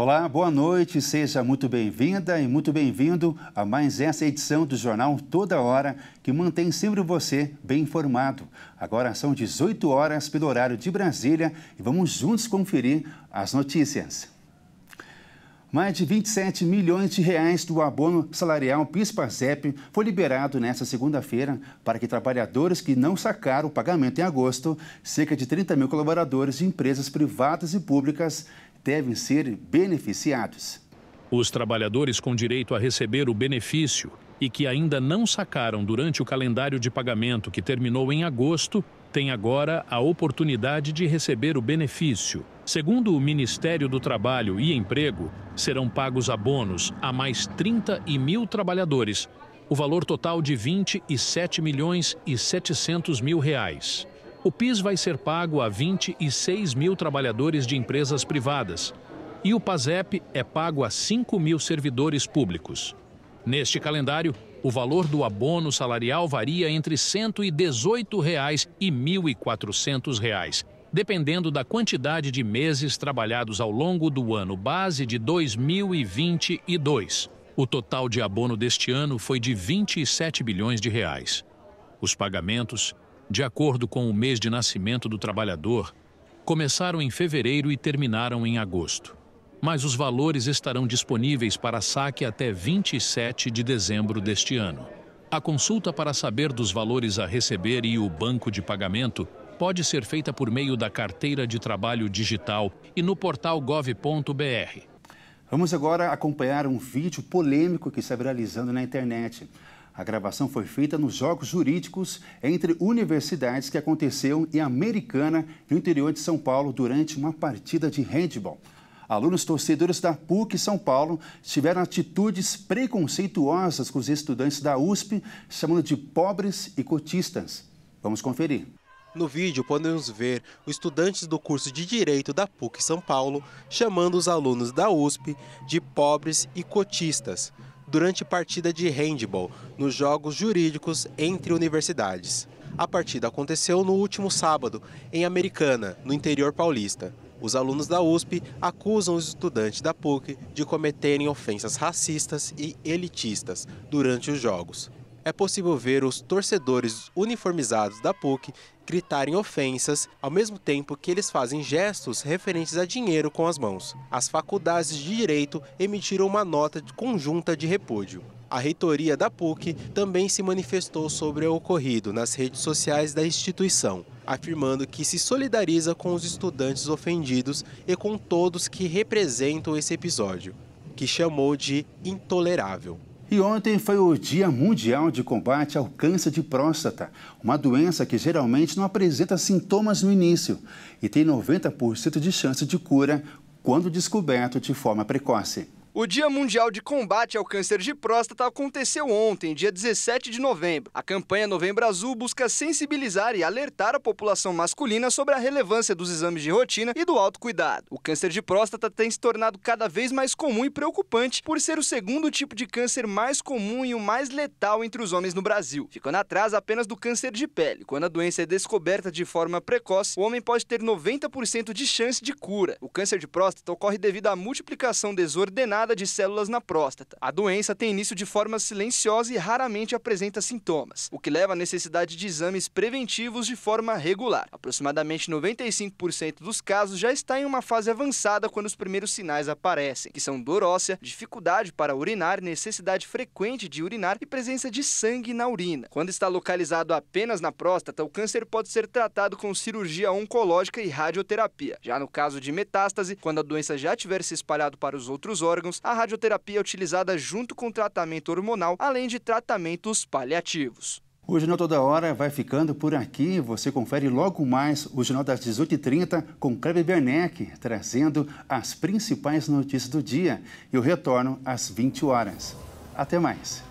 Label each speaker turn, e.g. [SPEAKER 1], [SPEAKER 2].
[SPEAKER 1] Olá, boa noite, seja muito bem-vinda e muito bem-vindo a mais essa edição do Jornal Toda Hora, que mantém sempre você bem informado. Agora são 18 horas pelo horário de Brasília e vamos juntos conferir as notícias. Mais de 27 milhões de reais do abono salarial PIS/PASEP foi liberado nesta segunda-feira para que trabalhadores que não sacaram o pagamento em agosto, cerca de 30 mil colaboradores de empresas privadas e públicas devem ser beneficiados.
[SPEAKER 2] Os trabalhadores com direito a receber o benefício e que ainda não sacaram durante o calendário de pagamento que terminou em agosto têm agora a oportunidade de receber o benefício. Segundo o Ministério do Trabalho e Emprego, serão pagos abonos a mais 30 mil trabalhadores, o valor total de 27 milhões e 700 mil reais. O PIS vai ser pago a 26 mil trabalhadores de empresas privadas e o PASEP é pago a 5 mil servidores públicos. Neste calendário, o valor do abono salarial varia entre R$ 118 reais e R$ 1.400, reais, dependendo da quantidade de meses trabalhados ao longo do ano base de 2022. O total de abono deste ano foi de 27 bilhões de reais. Os pagamentos de acordo com o mês de nascimento do trabalhador, começaram em fevereiro e terminaram em agosto. Mas os valores estarão disponíveis para saque até 27 de dezembro deste ano. A consulta para saber dos valores a receber e o banco de pagamento pode ser feita por meio da carteira de trabalho digital e no portal gov.br.
[SPEAKER 1] Vamos agora acompanhar um vídeo polêmico que está viralizando na internet. A gravação foi feita nos Jogos Jurídicos entre universidades que aconteceu em Americana, no interior de São Paulo, durante uma partida de handball. Alunos torcedores da PUC São Paulo tiveram atitudes preconceituosas com os estudantes da USP,
[SPEAKER 3] chamando de pobres e cotistas. Vamos conferir. No vídeo podemos ver os estudantes do curso de Direito da PUC São Paulo chamando os alunos da USP de pobres e cotistas durante partida de handball nos Jogos Jurídicos entre universidades. A partida aconteceu no último sábado, em Americana, no interior paulista. Os alunos da USP acusam os estudantes da PUC de cometerem ofensas racistas e elitistas durante os jogos é possível ver os torcedores uniformizados da PUC gritarem ofensas, ao mesmo tempo que eles fazem gestos referentes a dinheiro com as mãos. As faculdades de direito emitiram uma nota conjunta de repúdio. A reitoria da PUC também se manifestou sobre o ocorrido nas redes sociais da instituição, afirmando que se solidariza com os estudantes ofendidos e com todos que representam esse episódio, que chamou de intolerável.
[SPEAKER 1] E ontem foi o Dia Mundial de Combate ao Câncer de Próstata, uma doença que geralmente não apresenta sintomas no início e tem 90% de chance de cura quando descoberto de forma precoce.
[SPEAKER 4] O Dia Mundial de Combate ao Câncer de Próstata aconteceu ontem, dia 17 de novembro. A campanha Novembro Azul busca sensibilizar e alertar a população masculina sobre a relevância dos exames de rotina e do autocuidado. O câncer de próstata tem se tornado cada vez mais comum e preocupante por ser o segundo tipo de câncer mais comum e o mais letal entre os homens no Brasil, ficando atrás apenas do câncer de pele. Quando a doença é descoberta de forma precoce, o homem pode ter 90% de chance de cura. O câncer de próstata ocorre devido à multiplicação desordenada de células na próstata. A doença tem início de forma silenciosa e raramente apresenta sintomas, o que leva à necessidade de exames preventivos de forma regular. Aproximadamente 95% dos casos já está em uma fase avançada quando os primeiros sinais aparecem, que são dor óssea, dificuldade para urinar, necessidade frequente de urinar e presença de sangue na urina. Quando está localizado apenas na próstata, o câncer pode ser tratado com cirurgia oncológica e radioterapia. Já no caso de metástase, quando a doença já tiver se espalhado para os outros órgãos, órgãos, a radioterapia é utilizada junto com tratamento hormonal, além de tratamentos paliativos.
[SPEAKER 1] O Jornal Toda Hora vai ficando por aqui. Você confere logo mais o Jornal das 18h30 com Kleber Bernec, trazendo as principais notícias do dia. Eu retorno às 20 horas. Até mais.